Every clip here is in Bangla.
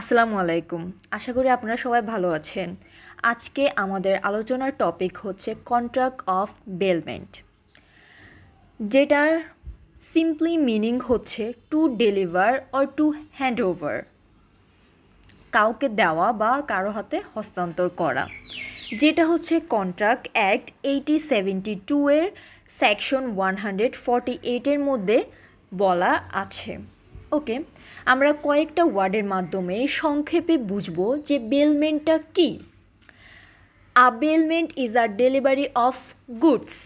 আসসালামু আলাইকুম আশা করি আপনারা সবাই ভালো আছেন আজকে আমাদের আলোচনার টপিক হচ্ছে কন্ট্রাক্ট অফ বেলমেন্ট যেটার সিম্পলি মিনিং হচ্ছে to deliver or to hand over কাউকে দেওয়া বা কারো হাতে হস্তান্তর করা যেটা হচ্ছে contract act eighty seventy two এর সেকশন ওয়ান হান্ড্রেড ফর্টি এইটের মধ্যে বলা আছে ওকে আমরা কয়েকটা ওয়ার্ডের মাধ্যমে সংক্ষেপে বুঝব যে বেলমেন্টটা কি bailment is a delivery of goods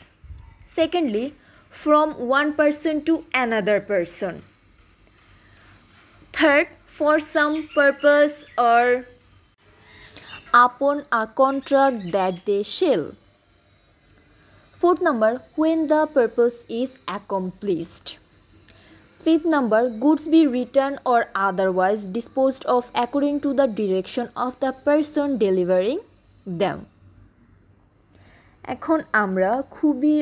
secondly from one person to another person third for some purpose আর upon a contract that they shall fourth number when the purpose is accomplished Fifth number, goods be returned or otherwise disposed of according to the direction of the person delivering them. এখন আমরা খুবই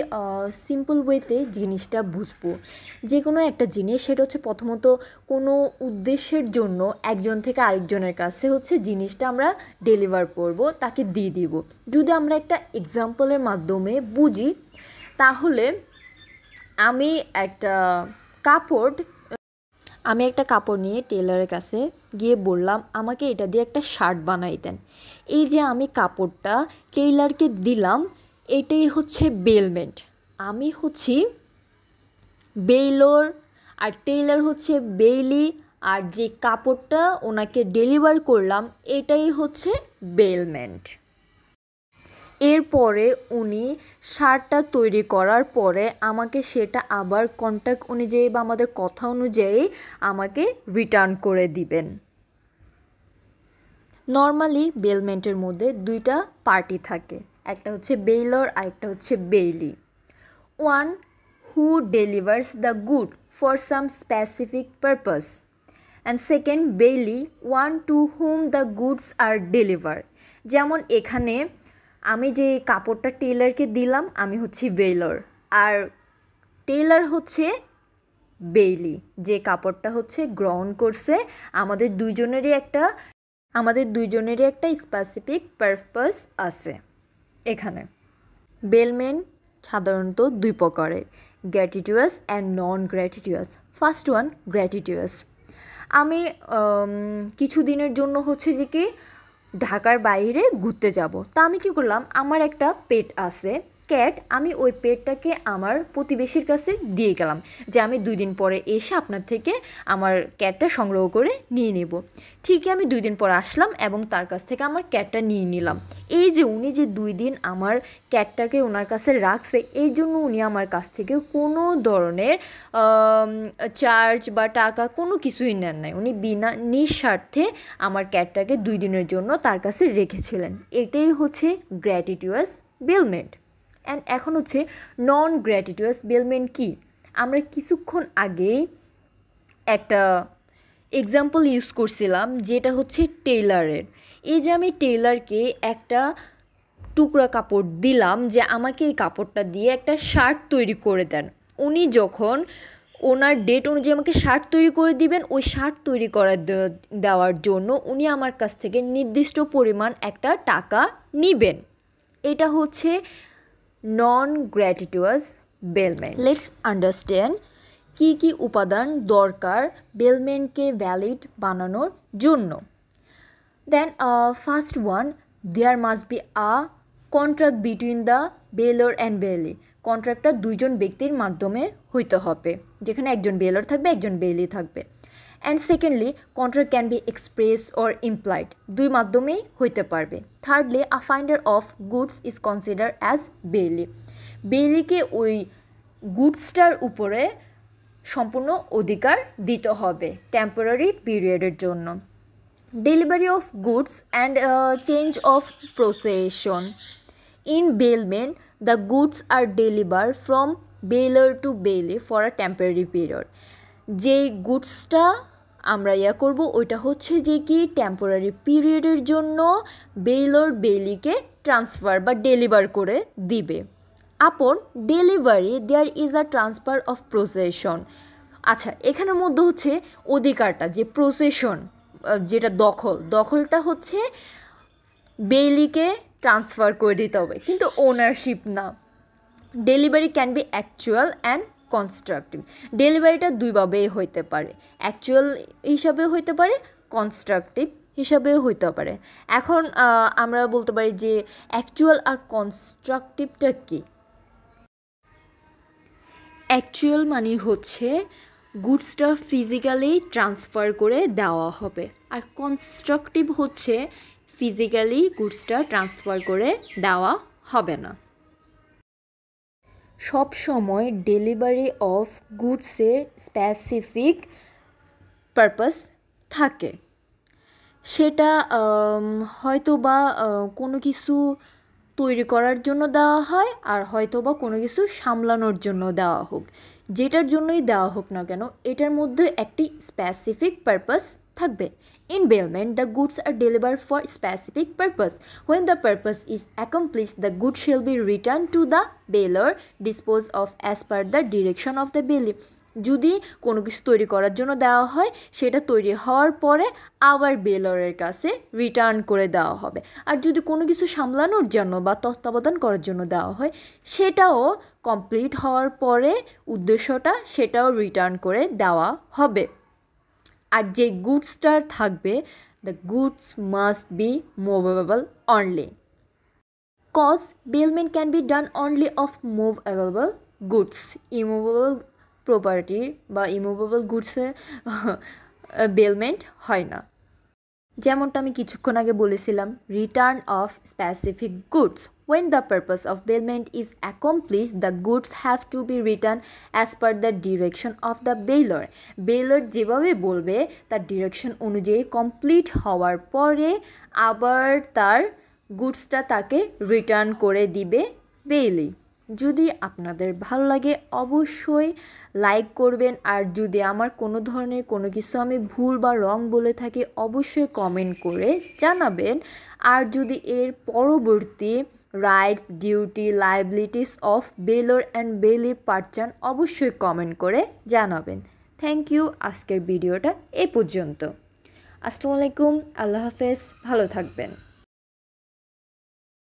সিম্পল ওয়েতে জিনিসটা বুঝবো যে কোনো একটা জিনিস সেটা হচ্ছে প্রথমত কোনো উদ্দেশ্যের জন্য একজন থেকে আরেকজনের কাছে হচ্ছে জিনিসটা আমরা ডেলিভার করব তাকে দিয়ে দিব যদি আমরা একটা এক্সাম্পলের মাধ্যমে বুঝি তাহলে আমি একটা কাপড় আমি একটা কাপড় নিয়ে টেলারের কাছে গিয়ে বললাম আমাকে এটা দিয়ে একটা শার্ট বানাই দেন এই যে আমি কাপড়টা টেইলারকে দিলাম এটাই হচ্ছে বেলমেন্ট আমি হচ্ছি বেইলর আর টেইলার হচ্ছে বেইলি আর যে কাপড়টা ওনাকে ডেলিভার করলাম এটাই হচ্ছে বেলমেন্ট এরপরে উনি সারটা তৈরি করার পরে আমাকে সেটা আবার কন্ট্যাক্ট অনুযায়ী বা আমাদের কথা অনুযায়ী আমাকে রিটার্ন করে দিবেন নর্মালি বেলমেন্টের মধ্যে দুইটা পার্টি থাকে একটা হচ্ছে বেইলর আর একটা হচ্ছে bailee one who delivers the good for some specific purpose and second bailee one to whom the goods are deliver যেমন এখানে আমি যে কাপড়টা টেলারকে দিলাম আমি হচ্ছি বেলর আর টেলার হচ্ছে বেইলি যে কাপড়টা হচ্ছে গ্রহণ করছে আমাদের দুইজনেরই একটা আমাদের দুইজনেরই একটা স্পেসিফিক পারপাস আছে এখানে বেলম্যান সাধারণত দুই প্রকারের gratuitous and non gratuitous first one gratuitous আমি কিছুদিনের জন্য হচ্ছে যে কি ঢাকার বাইরে ঘুরতে যাব তা আমি কি করলাম আমার একটা পেট আছে ক্যাট আমি ওই পেটটাকে আমার প্রতিবেশীর কাছে দিয়ে গেলাম যে আমি দুই দিন পরে এসে আপনার থেকে আমার ক্যাটটা সংগ্রহ করে নিয়ে নেব ঠিকই আমি দুই দিন পর আসলাম এবং তার কাছ থেকে আমার ক্যাটটা নিয়ে নিলাম এই যে উনি যে দুই দিন আমার ক্যাটটাকে ওনার কাছে রাখছে এই জন্য উনি আমার কাছ থেকে কোনো ধরনের চার্জ বা টাকা কোনো কিছুই নেন নাই উনি বিনা নিঃস্বার্থে আমার ক্যাটটাকে দুই দিনের জন্য তার কাছে রেখেছিলেন এটাই হচ্ছে গ্র্যাটিটিউয়াস বেলমেন্ট অ্যান্ড এখন হচ্ছে নন গ্র্যাটিটুয়াস বেলমেন্ট কি আমরা কিছুক্ষণ আগেই একটা এক্সাম্পল ইউজ করছিলাম যেটা হচ্ছে টেইলারের এই যে আমি টেইলারকে একটা টুকরা কাপড় দিলাম যে আমাকে এই কাপড়টা দিয়ে একটা শার্ট তৈরি করে দেন উনি যখন ওনার ডেট অনুযায়ী আমাকে শার্ট তৈরি করে দিবেন ওই শার্ট তৈরি করার দেওয়ার জন্য উনি আমার কাছ থেকে নির্দিষ্ট পরিমাণ একটা টাকা নিবেন এটা হচ্ছে non-gratuitous বেলমেন্ট লেটস আন্ডারস্ট্যান্ড কি কি উপাদান দরকার বেলমেন্টকে ভ্যালিড বানানোর জন্য then first one there must be a contract between the bailor and bailee কন্ট্রাক্টটা দুইজন ব্যক্তির মাধ্যমে হইতে হবে যেখানে একজন বেলর থাকবে একজন বেলি থাকবে and secondly contract can be express or implied দুই মাধ্যমেই হইতে পারবে thirdly a finder of goods is consider as bailee বেইলিকে ওই গুডসটার উপরে সম্পূর্ণ অধিকার দিতে হবে টেম্পোরারি পিরিয়ডের জন্য delivery of goods and change of possession in bailment the goods are deliver from bailor to bailee for a temporary period যেই গুডসটা আমরা ইয়া করব ওইটা হচ্ছে যে কি টেম্পোরারি পিরিয়ডের জন্য বেইলর বেইলিকে ট্রান্সফার বা ডেলিভার করে দিবে upon delivery there is a transfer of possession আচ্ছা এখানের মধ্যে হচ্ছে অধিকারটা যে প্রসেশন যেটা দখল দখলটা হচ্ছে বেইলিকে ট্রান্সফার করে দিতে হবে কিন্তু ওনারশিপ না delivery can be actual and constructive ডেলিভারিটা দুইভাবেই হইতে পারে অ্যাকচুয়াল হিসাবেও হইতে পারে কনস্ট্রাকটিভ হিসাবেও হইতে পারে এখন আমরা বলতে পারি যে অ্যাকচুয়াল আর কনস্ট্রাকটিভটা কী অ্যাকচুয়াল মানে হচ্ছে গুডসটা ফিজিক্যালি ট্রান্সফার করে দেওয়া হবে আর কনস্ট্রাকটিভ হচ্ছে ফিজিক্যালি গুডসটা ট্রান্সফার করে দেওয়া হবে না সব সময় ডেলিভারি অফ গুডসের স্পেসিফিক পারপাস থাকে সেটা হয়তো বা কোনো কিছু তৈরি করার জন্য দেওয়া হয় আর হয়তো বা কোনো কিছু সামলানোর জন্য দেওয়া হোক যেটার জন্যই দেওয়া হোক না কেন এটার মধ্যে একটি স্পেসিফিক পারপাস থাকবে in bailment the goods are deliver for specific purpose when the purpose is accomplish the good shall be return to the bailor dispose of as per the direction of the bailee যদি কোনো কিছু তৈরি করার জন্য দেওয়া হয় সেটা তৈরি হওয়ার পরে আবার বেলরের কাছে রিটার্ন করে দেওয়া হবে আর যদি কোনো কিছু সামলানোর জন্য বা তত্ত্বাবধান করার জন্য দেওয়া হয় সেটাও কমপ্লিট হওয়ার পরে উদ্দেশ্যটা সেটাও রিটার্ন করে দেওয়া হবে আর যে গুডসটার থাকবে the goods must be movable only cause bailment can be done only of movable goods immovable property বা ইমুভেবল গুডসে বেলমেন্ট হয় না যেমনটা আমি কিছুক্ষণ আগে বলেছিলাম return of specific goods When the purpose of bailment is accomplished, the goods have to be written as per the direction of the bailer. Bailor যেভাবে বলবে তার ডিরেকশন অনুযায়ী কমপ্লিট হওয়ার পরে আবার তার গুডসটা তাকে রিটার্ন করে দিবে বেইলি যদি আপনাদের ভালো লাগে অবশ্যই লাইক করবেন আর যদি আমার কোনো ধরনের কোনো কিছু আমি ভুল বা রং বলে থাকি অবশ্যই কমেন্ট করে জানাবেন আর যদি এর পরবর্তী rights duty liabilities of bailor and বেলির পার্ট অবশ্যই কমেন্ট করে জানাবেন থ্যাংক ইউ আজকের ভিডিওটা এ পর্যন্ত আসসালামু আলাইকুম আল্লাহ হাফেজ ভালো থাকবেন